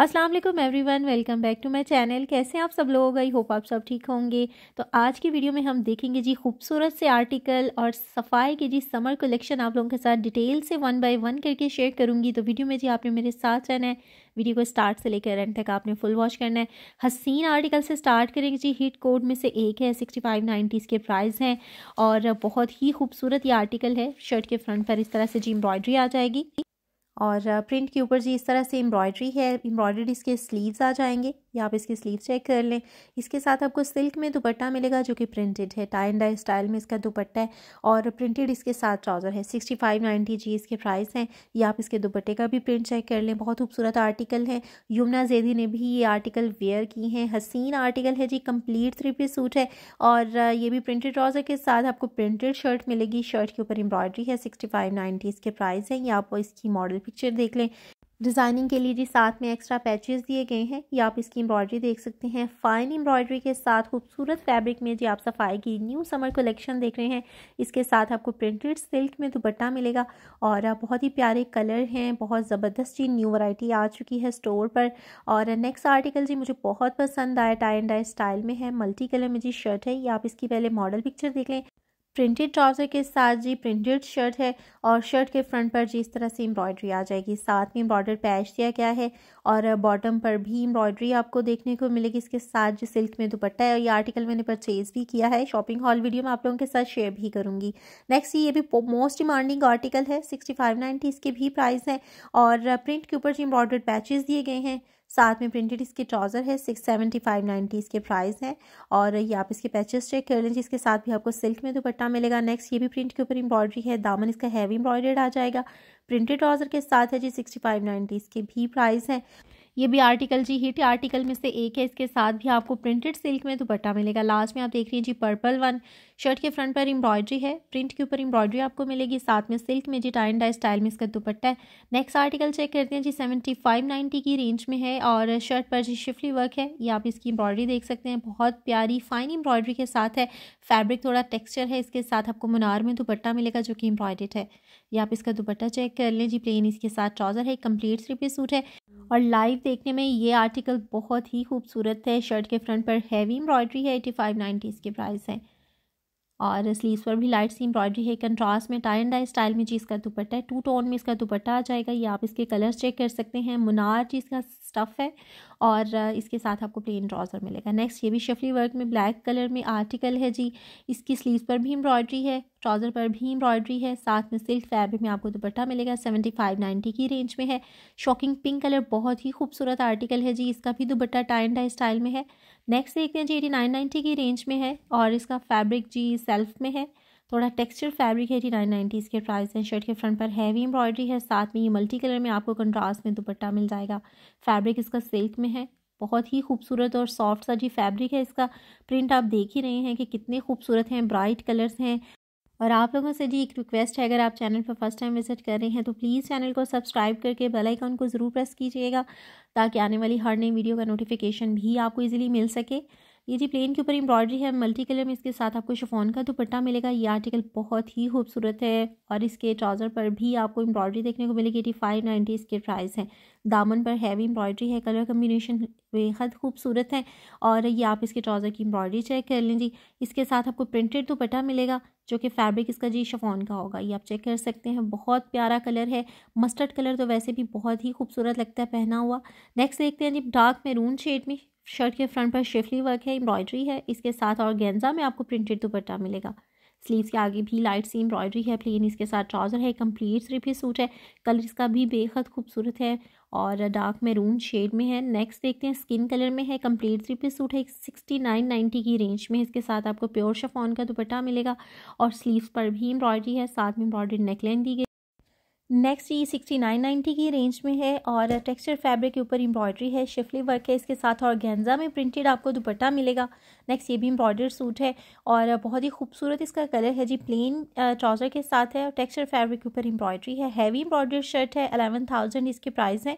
Aslam everyone welcome back to my channel कैसे आप सब लोग आई होप आप सब ठीक होंगे तो आज की वीडियो में हम देखेंगे जी खूबसूरत से आर्टिकल और सफ़ाई के जी समर कलेक्शन आप लोगों के साथ डिटेल से वन बाय वन करके शेयर करूंगी तो वीडियो में जी आपने मेरे साथ रहना है वीडियो को स्टार्ट से लेकर एंड तक आपने फुल वॉच करना है हसीन आर्टिकल से स्टार्ट करेंगे जी हिट कोड में से एक है सिक्सटी फाइव नाइन्टीज के प्राइस हैं और बहुत ही खूबसूरत ये आर्टिकल है शर्ट के फ्रंट पर इस तरह से जी एम्ब्रॉयडरी आ जाएगी और प्रिंट के ऊपर जी इस तरह से एम्ब्रॉयडरी है एम्ब्रॉयडरी इसके स्लीव्स आ जाएंगे या आप इसके स्लीव्स चेक कर लें इसके साथ आपको सिल्क में दुपट्टा मिलेगा जो कि प्रिंटेड है टाइन डाई स्टाइल में इसका दुपट्टा है और प्रिंटेड इसके साथ ट्राउज़र है सिक्सटी फाइव नाइन्टी जी इसके प्राइस हैं या आप इसके दुपट्टे का भी प्रिंट चेक कर लें बहुत खूबसूरत आर्टिकल है यमुना जेदी ने भी ये आर्टिकल वेयर की हैं हसीन आर्टिकल है जी कम्प्लीट थ्री पीस सूट है और ये भी प्रिंटेड ट्राउज़र के साथ आपको प्रिंटेड शर्ट मिलेगी शर्ट के ऊपर एम्ब्रॉयडरी है सिक्सटी फाइव नाइन्टी इसके प्राइस हैं या आप इसकी मॉडल पिक्चर देख लें डिज़ाइनिंग के लिए जी साथ में एक्स्ट्रा पैचेस दिए गए हैं या आप इसकी एम्ब्रॉयडरी देख सकते हैं फाइन एम्ब्रॉयडरी के साथ खूबसूरत फैब्रिक में जी आप सफाई की न्यू समर कलेक्शन देख रहे हैं इसके साथ आपको प्रिंटेड सिल्क में दुपट्टा मिलेगा और बहुत ही प्यारे कलर हैं बहुत ज़बरदस्त जी न्यू वराइटी आ चुकी है स्टोर पर और नेक्स्ट आर्टिकल जी मुझे बहुत पसंद आया टाई एंड डाई स्टाइल में है मल्टी कलर में जी शर्ट है या आप इसकी पहले मॉडल पिक्चर देख लें प्रिंटेड ट्राउज़र के साथ जी प्रिंटेड शर्ट है और शर्ट के फ्रंट पर जी इस तरह से एम्ब्रॉयडरी आ जाएगी साथ में एम्ब्रॉयडर पैच दिया गया है और बॉटम पर भी एम्ब्रॉयडरी आपको देखने को मिलेगी इसके साथ जो सिल्क में दुपट्टा है और ये आर्टिकल मैंने परचेज़ भी किया है शॉपिंग हॉल वीडियो में आप लोगों के साथ शेयर भी करूँगी नेक्स्ट ये भी मोस्ट डिमांडिंग आर्टिकल है सिक्सटी फाइव इसके भी प्राइस हैं और प्रिंट के ऊपर जी एम्ब्रॉयडर्ड पैचेज़ दिए गए हैं साथ में प्रिंटेड इसके ट्राउज़र है सिक्स सेवेंटी फाइव नाइन्टी इसके प्राइस है और ये आप इसके पैचेस चेक कर लें इसके साथ भी आपको सिल्क में दुपट्टा मिलेगा नेक्स्ट ये भी प्रिंट के ऊपर एम्ब्रॉयडरी है दामन इसका हैवी एम्ब्रॉयडेड आ जाएगा प्रिंटेड ट्राउज़र के साथ है जी सिक्सटी फाइव नाइन्टी इसके भी प्राइस हैं ये भी आर्टिकल जी हिट आर्टिकल में से एक है इसके साथ भी आपको प्रिंटेड सिल्क में दुपट्टा मिलेगा लास्ट में आप देख रही हैं जी पर्पल वन शर्ट के फ्रंट पर एम्ब्रॉयड्री है प्रिंट के ऊपर एम्ब्रॉयड्री आपको मिलेगी साथ में सिल्क में जी टाइन डाई स्टाइल में इसका दुपट्टा है नेक्स्ट आर्टिकल चेक करते हैं जी सेवेंटी फाइव नाइन्टी की रेंज में है और शर्ट पर जी शिफली वर्क है ये आप इसकी एम्ब्रॉयड्री देख सकते हैं बहुत प्यारी फाइन एम्ब्रॉयडरी के साथ है फैब्रिक थोड़ा टेक्स्चर है इसके साथ आपको मुनार में दुपट्टा मिलेगा जो कि एम्ब्रॉयडेड है ये आप इसका दुपट्टा चेक कर लें जी प्लेन इसके साथ ट्राउज़र है कम्प्लीट थ्री पीस सूट है और लाइव देखने में ये आर्टिकल बहुत ही खूबसूरत है शर्ट के फ्रंट पर हैवी एम्ब्रॉयडरी है एटी फाइव नाइन्टीज़ के प्राइस हैं और स्लीव्स पर भी लाइट सी एम्ब्रॉयडरी है कंट्रास्ट में टाइन डाई स्टाइल में जी इसका दुपट्टा है टू टोन में इसका दुपट्टा आ जाएगा ये आप इसके कलर्स चेक कर सकते हैं मुनार जी इसका स्टफ़ है और इसके साथ आपको प्लेन ट्राउज़र मिलेगा नेक्स्ट ये भी शफली वर्क में ब्लैक कलर में आर्टिकल है जी इसकी स्लीव्स पर भी एम्ब्रॉयडरी है ट्राउज़र पर भी एम्ब्रॉयडरी है साथ में सिल्क फैब्रिक में आपको दुपट्टा मिलेगा सेवेंटी फाइव नाइन्टी की रेंज में है शॉकिंग पिंक कलर बहुत ही खूबसूरत आर्टिकल है जी इसका भी दुपट्टा टाइन डाई स्टाइल में है नेक्स्ट देखते हैं जी एटी नाइन नाइन्टी की रेंज में है और इसका फैब्रिक जी सेल्फ में है थोड़ा टेक्सचर फैब्रिक है एटी नाइन नाइन्टी इसके प्राइस हैं शर्ट के फ्रंट पर हैवी एम्ब्रॉयडरी है साथ में ये मल्टी कलर में आपको कंट्रास्ट में दुपट्टा मिल जाएगा फैब्रिक इसका सिल्क में है बहुत ही खूबसूरत और सॉफ्ट सा जी फैब्रिक है इसका प्रिंट आप देख ही रहे हैं कि कितने खूबसूरत हैं ब्राइट कलर्स हैं और आप लोगों से जी एक रिक्वेस्ट है अगर आप चैनल पर फर्स्ट टाइम विजिट कर रहे हैं तो प्लीज़ चैनल को सब्सक्राइब करके बेल आइकन को ज़रूर प्रेस कीजिएगा ताकि आने वाली हर नई वीडियो का नोटिफिकेशन भी आपको इजीली मिल सके ये जी प्लेन के ऊपर एम्ब्रॉयडरी है मल्टी कलर में इसके साथ आपको शिफोन का दुपट्टा मिलेगा ये आर्टिकल बहुत ही खूबसूरत है और इसके ट्राउज़र पर भी आपको एम्ब्रॉयडरी देखने को मिलेगी एटी फाइव नाइन्टी इसके प्राइस हैं दामन पर हैवी एम्ब्रॉयडरी है कलर कम्बिनेशन बेहद खूबसूरत है और ये आप इसके ट्राउज़र की एम्ब्रॉयडरी चेक कर लें जी इसके साथ आपको प्रिंटेड दुपट्टा मिलेगा जो कि फैब्रिक इसका जी शफोन का होगा ये आप चेक कर सकते हैं बहुत प्यारा कलर है मस्टर्ड कलर तो वैसे भी बहुत ही खूबसूरत लगता है पहना हुआ नेक्स्ट देखते हैं जी डार्क मेरून शेड में शर्ट के फ्रंट पर शिफली वर्क है एम्ब्रॉयडरी है इसके साथ और गेंजा में आपको प्रिंटेड दुपट्टा मिलेगा स्लीव्स के आगे भी लाइट सी एम्ब्रॉयडरी है प्लेन इसके साथ ट्राउज़र है कंप्लीट थ्री पीस सूट है कलर इसका भी बेहद खूबसूरत है और डार्क मैरून शेड में है नेक्स्ट देखते हैं स्किन कलर में है कंप्लीट थ्री पीस सूट है सिक्सटी नाइन नाइन्टी की रेंज में इसके साथ आपको प्योर शफॉन का दुपट्टा मिलेगा और स्लीव्स पर भी एम्ब्रॉयडरी है साथ में एम्ब्रॉयडरी नेकलाइन दी गई नेक्स्ट ये सिक्सटी नाइन नाइन्टी की रेंज में है और टेक्सचर फैब्रिक के ऊपर एम्ब्रॉयडरी है शिफली वर्क है इसके साथ और गेंजा में प्रिंटेड आपको दुपट्टा मिलेगा नेक्स्ट ये भी एम्ब्रॉयडर सूट है और बहुत ही खूबसूरत इसका कलर है जी प्लेन ट्राउज़र के साथ है और टेक्सचर फैब्रिक के ऊपर एम्ब्रॉयडरी है हैवी एम्ब्रॉयडर शर्ट है अलेवन थाउजेंड इसके प्राइस है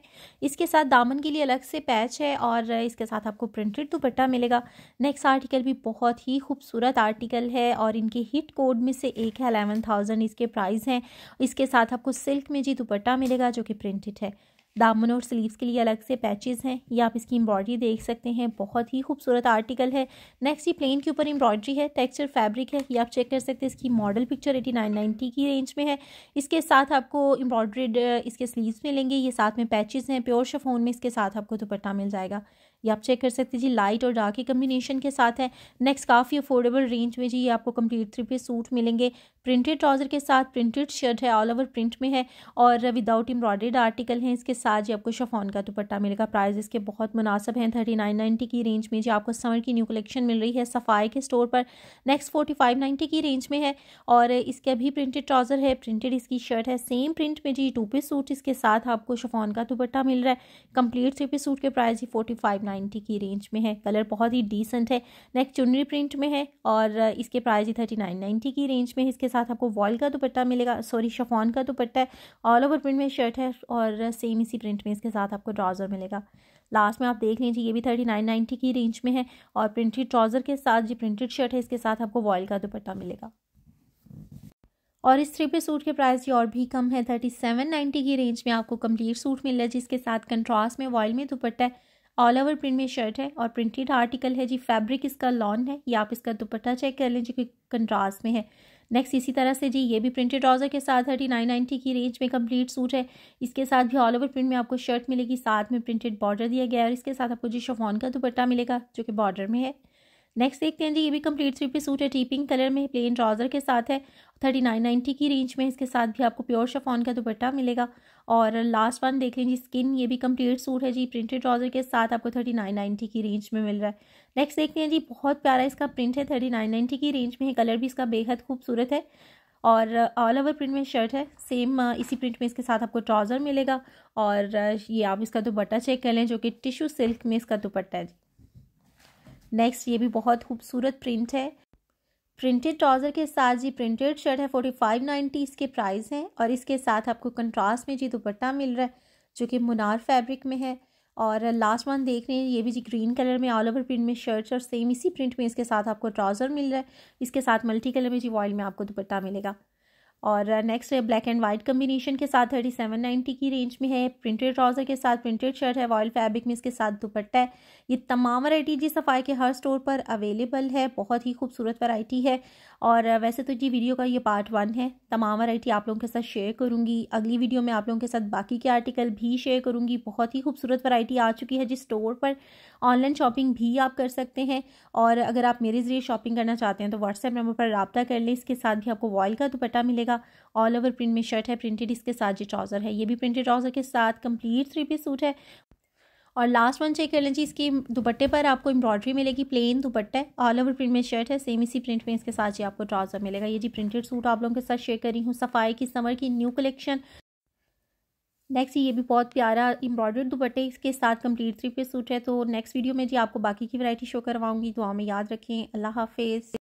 इसके साथ दामन के लिए अलग से पैच है और इसके साथ आपको प्रिंटेड दुपट्टा मिलेगा नेक्स्ट आर्टिकल भी बहुत ही खूबसूरत आर्टिकल है और इनके हिट कोड में से एक है अलेवन थाउजेंड इसके प्राइस हैं इसके साथ आपको सिल्क सिल्क में जी दुपट्टा मिलेगा जो कि प्रिंटेड है दामन और स्लीव्स के लिए अलग से पैचेस हैं ये आप इसकी एम्ब्रॉयडरी देख सकते हैं बहुत ही खूबसूरत आर्टिकल है नेक्स्ट ये प्लेन के ऊपर एम्ब्रॉयडरी है टेक्सचर फैब्रिक है ये आप चेक कर सकते हैं इसकी model picture eighty nine ninety की रेंज में है इसके साथ आपको एम्ब्रॉयड्रेड इसके स्लीव्स मिलेंगे ये साथ में पैचेज हैं प्योर शफोन में इसके साथ आपको दुपट्टा मिल जाएगा ये आप चेक कर सकते हैं जी लाइट और डार्क के कम्बिनेशन के साथ है नेक्स्ट काफ़ी अफोर्डेबल रेंज में जी ये आपको कंप्लीट थ्री पे सूट मिलेंगे प्रिंटेड ट्राउज़र के साथ प्रिंटेड शर्ट है ऑल ओवर प्रिंट में है और विदाउट एम्ब्रॉयड्रीड आर्टिकल हैं इसके साथ जी आपको शफॉन का दुपट्टा मिलेगा प्राइस इसके बहुत मुनासब हैं थर्टी नाइन नाइन्टी की रेंज में जी आपको समर की न्यू कलेक्शन मिल रही है सफ़ाई के स्टोर पर नेक्स्ट फोर्टी फाइव नाइन्टी की रेंज में है और इसके भी प्रिंटेड ट्राउज़र है प्रिंटेड इसकी शर्ट है सेम प्रिंट में जी टू पी सूट इसके साथ आपको शफॉन का दुपट्टा मिल रहा है कम्प्लीट थ्री पी सूट के प्राइस जी फोर्टी फाइव नाइन्टी की रेंज में है कलर बहुत ही डिसेंट है नेक्स्ट चुनरी प्रिंट में है और इसके प्राइस जी थर्टी नाइन नाइन्टी की रेंज में है इसके साथ आपको वॉल का दुपट्टा मिलेगा सॉरी शफॉन का दुपट्टा है ऑल ओवर प्रिंट में शर्ट है और सेम इसी इसी प्रिंट में इसके साथ आपको ट्राउज़र मिलेगा लास्ट में आप देख लीजिए ये भी थर्टी नाइन नाइन्टी की रेंज में है और प्रिंटेड ट्राउज़र के साथ जो प्रिंटेड शर्ट है इसके साथ आपको वॉयल का दुपट्टा मिलेगा और इस थ्री पे सूट के प्राइस और भी कम है थर्टी सेवन नाइन्टी की रेंज में आपको कंप्लीट सूट मिल रहा है जिसके साथ कंट्रास्ट में वॉयल में दुपट्टा है ऑल ओवर प्रिंट में शर्ट है और प्रिंटेड आर्टिकल है जी फैब्रिक इसका लॉन है या आप इसका दुपट्टा चेक कर लें जो कि कंट्रास्ट में है नेक्स्ट इसी तरह से जी ये भी प्रिंटेड ट्राउजर के साथ थर्टी नाइन नाइन्टी की रेंज में कंप्लीट सूट है इसके साथ भी ऑल ओवर प्रिंट में आपको शर्ट मिलेगी साथ में प्रिंटेड बॉर्डर दिया गया है और इसके साथ आपको जी शफॉन का दुपट्टा मिलेगा जो कि बॉर्डर में है नेक्स्ट देखते हैं जी ये भी कंप्लीट थ्री पी सूट है टी पिंक कलर में प्लेन ट्राउजर के साथ है थर्टी नाइन नाइन्टी की रेंज में इसके साथ भी आपको प्योर शफोन का दुपट्टा मिलेगा और लास्ट वन देख लें जी स्किन ये भी कंप्लीट सूट है जी प्रिंटेड ट्राउजर के साथ आपको थर्टी नाइन नाइन्टी की रेंज में मिल रहा है नेक्स्ट देखते हैं जी बहुत प्यारा इसका प्रिंट है थर्टी नाइन नाइन्टी की रेंज में है कलर भी इसका बेहद खूबसूरत है और ऑल ओवर प्रिंट में शर्ट है सेम uh, इसी प्रिंट में इसके साथ आपको ट्राउज़र मिलेगा और uh, ये आप इसका दुपट्टा चेक कर लें जो कि टिश्यू सिल्क में इसका दुपट्टा है नेक्स्ट ये भी बहुत खूबसूरत प्रिंट है प्रिंटेड ट्राउज़र के साथ जी प्रिंटेड शर्ट है फोर्टी फाइव नाइन्टी इसके प्राइस हैं और इसके साथ आपको कंट्रास्ट में जी दुपट्टा मिल रहा है जो कि मुनार फैब्रिक में है और लास्ट वन देख रहे हैं ये भी जी ग्रीन कलर में ऑल ओवर प्रिंट में शर्ट्स और सेम इसी प्रिंट में इसके साथ आपको ट्राउज़र मिल रहा है इसके साथ मल्टी कलर में जी वॉइल में आपको दुपट्टा मिलेगा और नेक्स्ट है ब्लैक एंड वाइट कम्बिनेशन के साथ थर्टी सेवन नाइन्टी की रेंज में है प्रिंटेड ट्राउज़र के साथ प्रिंटेड शर्ट है वॉयल फैब्रिक में इसके साथ दुपट्टा है ये तमाम वरायटी जी सफ़ाई के हर स्टोर पर अवेलेबल है बहुत ही खूबसूरत वैरायटी है और वैसे तो जी वीडियो का ये पार्ट वन है तमाम वरायटी आप लोगों के साथ शेयर करूँगी अगली वीडियो में आप लोगों के साथ बाकी के आर्टिकल भी शेयर करूँगी बहुत ही खूबसूरत वरायटी आ चुकी है जिस स्टोर पर ऑनलाइन शॉपिंग भी आप कर सकते हैं और अगर आप मेरे ज़रिए शॉपिंग करना चाहते हैं तो व्हाट्सएप नंबर पर रबता कर लें इसके साथ भी आपको वॉयल का दुपट्टा मिलेगा रहेगा ऑल ओवर प्रिंट में शर्ट है प्रिंटेड इसके साथ जो ट्राउज़र है ये भी प्रिंटेड ट्राउज़र के साथ कंप्लीट थ्री पीस सूट है और लास्ट वन चेक कर लें जी इसकी दुपट्टे पर आपको एम्ब्रॉयडरी मिलेगी प्लेन दुपट्टा है ऑल ओवर प्रिंट में शर्ट है सेम इसी प्रिंट में इसके साथ ही आपको ट्राउज़र मिलेगा ये जी प्रिंटेड सूट आप लोगों के साथ शेयर कर रही हूँ सफाई की समर की न्यू कलेक्शन नेक्स्ट ये भी बहुत प्यारा एम्ब्रॉयडर्ड दुपट्टे इसके साथ कंप्लीट थ्री पीस सूट है तो नेक्स्ट वीडियो में जी आपको बाकी की वैरायटी शो करवाऊंगी तो हमें याद रखें अल्लाह हाफिज़